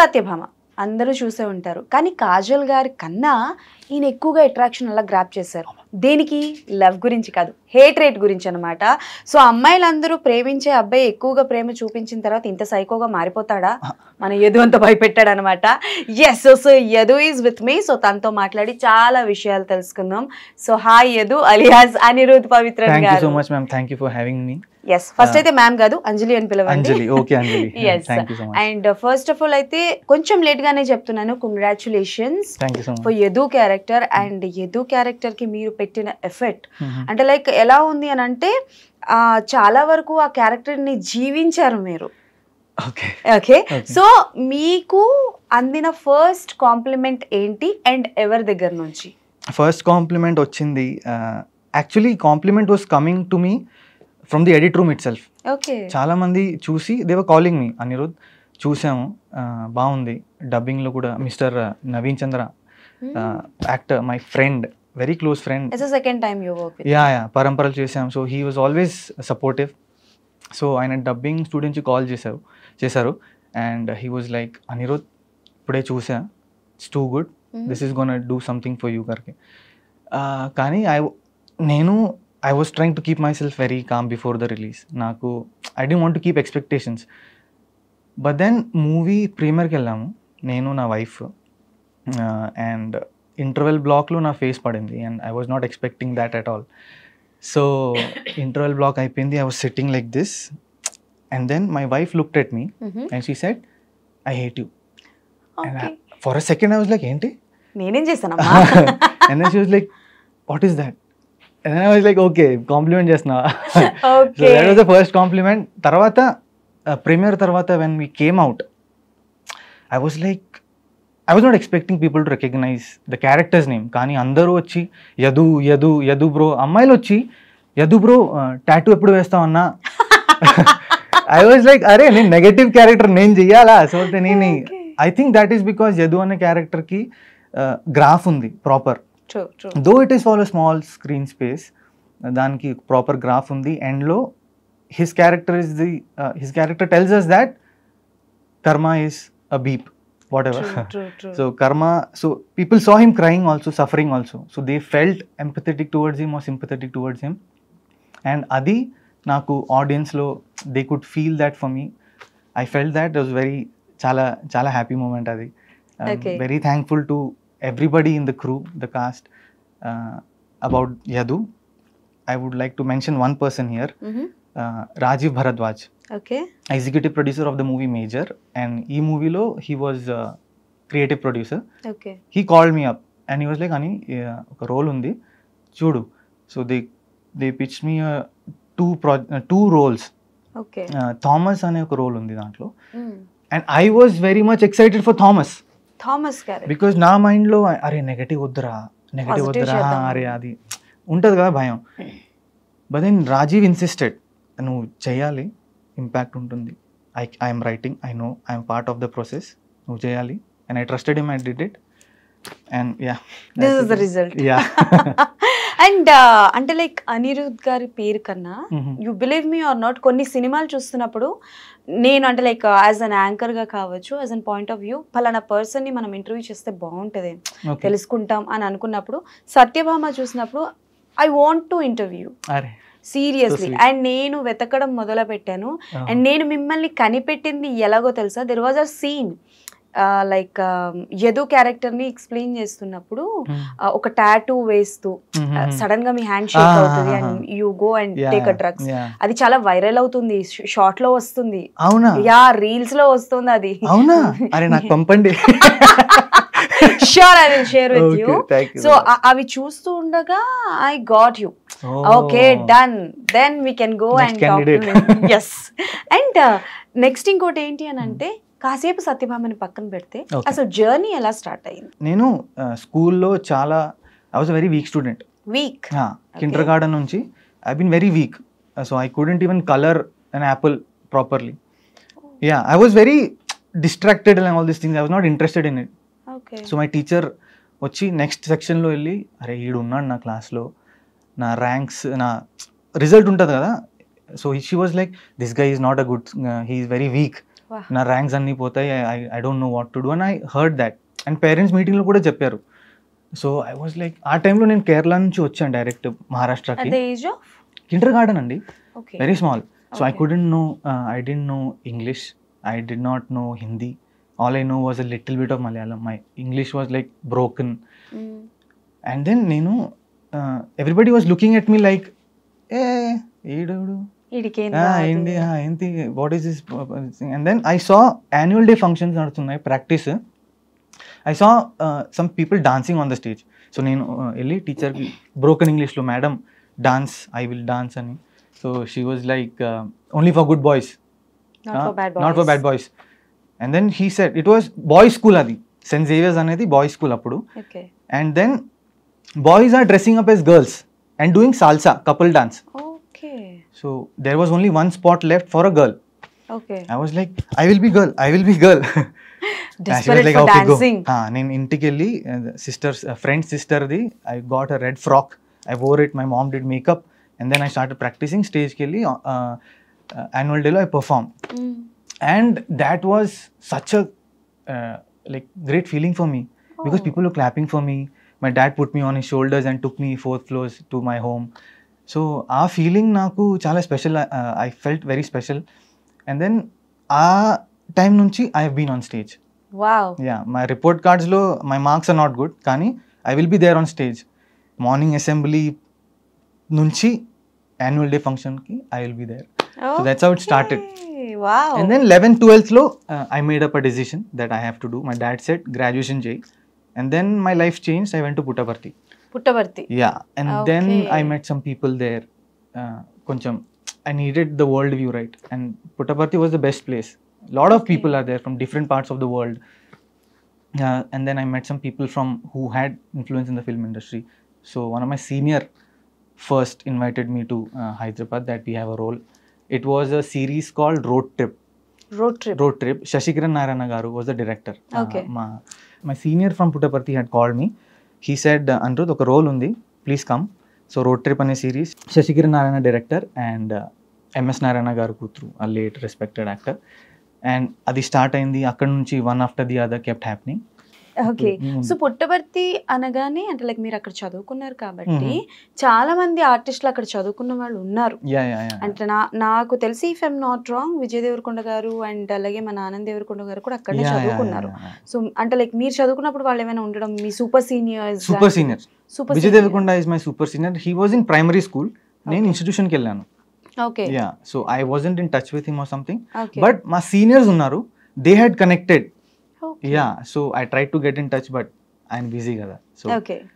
సత్యభామ అందరూ చూసే ఉంటారు కానీ కాజల్ గారి కన్నా ఈయన ఎక్కువగా అట్రాక్షన్ అలా గ్రాప్ చేశారు దేనికి లవ్ గురించి కాదు హేట్ రేట్ గురించి అనమాట సో అమ్మాయిలందరూ ప్రేమించే అబ్బాయి ఎక్కువగా ప్రేమ చూపించిన తర్వాత ఇంత సైకోగా మారిపోతాడా మన యదు అంత భయపెట్టాడు అనమాట yes so Yadu is with me so తనతో మాట్లాడి చాలా విషయాలు తెలుసుకుందాం so hi Yadu alias Anirudh Pavitra garu thank you మీ ఎస్ ఫస్ట్ ah. అయితే మ్యామ్ కాదు అంజలి అని పిలవండి అండ్ ఫస్ట్ ఆఫ్ ఆల్ అయితే కొంచెం లేట్ గానే చెప్తున్నాను congratulations for Yadu character and Yadu character కి మీరు పెట్టిన ఎఫెక్ట్ mm-hmm. అంటే లైక్ ఎలా ఉంది అని అంటే చాలా వరకు ఆ క్యారెక్టర్ ని జీవించారు మీరు ఓకే సో మీకు అందిన ఫస్ట్ కాంప్లిమెంట్ ఏంటి అండ్ ఎవరి దగ్గర నుంచి ఫస్ట్ కాంప్లిమెంట్ వచ్చింది actually compliment was coming to me from the edit room itself చాలా మంది చూసి దేవ కాలింగ్ మీ అనిరుద్ధ్ చూసాము బాగుంది డబ్బింగ్లో కూడా mister Naveen Chandra actor my friend very close friend second time ya ya పరంపరలు చేసాం so he was always supportive so ఆయన డబ్బింగ్ స్టూడెంట్స్ కాల్ చేశారు చేశారు and he was like Anirudh ఇప్పుడే చూసా it's too good this is gonna do something for you గారికి కానీ I నేను I was trying to keep myself very calm before the release నాకు I don't want to keep expectations but then movie ప్రీమియర్కి వెళ్ళాము నేను నా wife and interval బ్లాక్లో నా ఫేస్ పడింది and I was not expecting that at all so interval block అయిపోయింది I was sitting like this and then my wife looked at me and she said I hate you for a second I was like ఏంటి నేనేం చేశాను and then she was like what is that like okay compliment చేసిన first compliment తర్వాత premiere uh, తర్వాత when we came out I was like I was not expecting people to recognise the character's name కానీ అందరూ వచ్చి Yadu Yadu Yadu bro అమ్మాయిలు వచ్చి Yadu bro tattoo uh, ఎప్పుడు వేస్తామన్నా I was like అరే నేను నెగటివ్ క్యారెక్టర్ నేను చెయ్యాలా సో నేను I think that is because Yadu అనే క్యారెక్టర్కి గ్రాఫ్ uh, ఉంది proper true true though it is for a small screen space దానికి ప్రాపర్ గ్రాఫ్ ఉంది ఎండ్లో his character is the his character tells us that karma is a beep whatever so karma so people saw him crying also suffering also so they felt empathetic towards him or sympathetic towards him and అది నాకు ఆడియన్స్లో they could feel that for me I felt that was very చాలా చాలా happy moment అది very thankful to everybody in the crew, the cast, uh, about Yadu. I would like to mention one person here, mm -hmm. uh, Rajiv Bharadwaj. Okay. Executive producer of the movie Major, and e movie lo he was uh, creative producer. Okay. He called me up and he was like, "Ani, ఒక role ఉంది చూడు." So they they pitched me uh, two pro uh, two roles. Okay. Thomas అనే ఒక role ఉంది దాంట్లో and I was very much excited for Thomas Thomas గారు because నా మైండ్లో అరే నెగటివ్ వద్దురా నెగటివ్ వద్దురా అరే అది ఉంటది కదా భయం బట్ దెన్ రాజీవ్ ఇన్సిస్టెడ్ నువ్వు చేయాలి ఇంపాక్ట్ ఉంటుంది I I'm writing I know I'm part of the process నువ్వు చేయాలి and I trusted um I did it and yeah this the result yeah and అంటే లైక్ అనిరుద్ గారి పేరు కన్నా you believe me or not కొన్ని సినిమాలు చూస్తున్నప్పుడు నేను అంటే లైక్ యాజ్ అన్ యాంకర్ గా కావచ్చు as an point of view ఫలానా పర్సన్ ని మనం ఇంటర్వ్యూ చేస్తే బాగుంటది తెలుసుకుంటాం అని అనుకున్నప్పుడు సత్యభామ చూసినప్పుడు I want to interview seriously and నేను వెతకడం మొదలు పెట్టాను అండ్ నేను మిమ్మల్ని కనిపెట్టింది ఎలాగో తెలుసా there was a scene like Yadu um, character ని ఎక్స్ప్లెయిన్ చేస్తున్నప్పుడు hmm. ఒక టాటూ వేస్తూ hmm, hmm, సడన్ గా మీ హ్యాండ్ షేక్ అవుతుంది and you go and take a drugs అది చాలా వైరల్ అవుతుంది షార్ట్ లో వస్తుంది అవునా యా రీల్స్ లో వస్తుంది అది అవునా అరే నాకు పంపండి sure I will share with you so అవి చూస్తూ ఉండగా I got you okay done then we can go and yes and next ఇంకోటి ఏంటి అని అంటే కాసేపు సత్యభామని పక్కన పెడితే అసలు జర్నీ ఎలా స్టార్ట్ అయింది నేను స్కూల్లో చాలా I was very weak student weak kindergarten నుంచి I been very weak so I couldn't even colour and apple properly yeah I was very distracted and all this things I was not interested in it so my teacher వచ్చి next సెక్షన్లో వెళ్ళి అరే ఉన్నాడు నా క్లాస్లో నా ranks నా result ఉంటుంది కదా so she was like this guy is not a good he is very weak నా ర్యాంక్స్ అన్నీ పోతాయి I don't know what to do and I heard that and parents మీటింగ్లో కూడా చెప్పారు సో ఐ వాజ్ లైక్ ఆ టైంలో నేను కేరళ నుంచి వచ్చాను డైరెక్ట్ మహారాష్ట్రకి ఇంటర్ గార్డెన్ అండి very small so I couldn't know I didn't know English I did not know Hindi all I know was a little bit of Malayalam my English was like broken and then నేను everybody was looking at me like ఏ ఏడు ఏంటి ఏంటి what is this and then I saw annual day functions నడుస్తున్నాయి practice I saw some people dancing on the stage so నేను uh, వెళ్ళి టీచర్కి broken ఇంగ్లీష్లో madam dance I will dance అని so she was like only for good boys not for bad boys and then he set it was boys school అది Saint Xavier's అనేది boys school అప్పుడు and then boys are dressing up as girls and doing salsa couple dance So there was only one spot left for a girl. Okay. I was like, I will be girl. I will be girl. Desperate like, for okay, dancing. Go. Ah, and intimately, uh, sister's uh, friend sister, the I got a red frock. I wore it. My mom did makeup, and then I started practicing stage. Ke liye, uh, uh, annual day I perform, mm. and that was such a uh, like great feeling for me oh. because people were clapping for me. My dad put me on his shoulders and took me fourth floors to my home. So ఆ feeling నాకు చాలా special I felt very special and then ఆ time నుంచి I been on stage yeah my report కార్డ్స్లో my marks are not good కానీ I will be there on stage morning assembly నుంచి annual day ఫంక్షన్కి I will be there so that's out started and then eleven ట్వెల్త్లో I made up a decision that I have to do my dad set graduation చేయి and then my life change I went to Puttaparthi Puttaparthi. Yeah. And then I met some people there. Uh, I needed the world view, right? And Puttaparthi was the best place. A lot of people are there from different parts of the world. Uh, and then I met some people from who had influence in the film industry. So one of my senior first invited me to uh, Hyderabad that we have a role. It was a series called Road Trip. Road Trip. Road Trip. Shashikiran Narayanagaru was the director. Uh, okay. my, senior from Puttaparthi had called me. He said Anirudh ఒక role ఉంది please come so road trip అనే series Sashikira Narayana director and MS Narayana గారు కూతురు ఆ late respected actor and అది start అయింది అక్కడ నుంచి one after the other kept happening okay so Puttaparthi అనగానే అంటే లైక్ మీరు అక్కడ చదువుకున్నారు కాబట్టి చాలా మంది ఆర్టిస్టులు అక్కడ చదువుకున్న వాళ్ళు ఉన్నారు అంటే నా నాకు తెలిసి if I'm not wrong Vijay Devarakonda గారు అండ్ అలాగే మన ఆనంద్ దేవరకొండ గారు కూడా అక్కడ చదువుకున్నారు సో అంటే లైక్ మీరు చదువుకున్నప్పుడు వాళ్ళు ఏమైనా ఉండడం మీ super seniors super senior super Vijay Devarakonda is my super senior he was in primary school నేను ఇన్స్టిట్యూషన్ కి వెళ్ళాను okay yeah so I wasn't in touch with him or something but మా సీనియర్స్ ఉన్నారు they had connected Okay. Yeah, so I tried to get in touch, but I'm busy. Kada. So okay.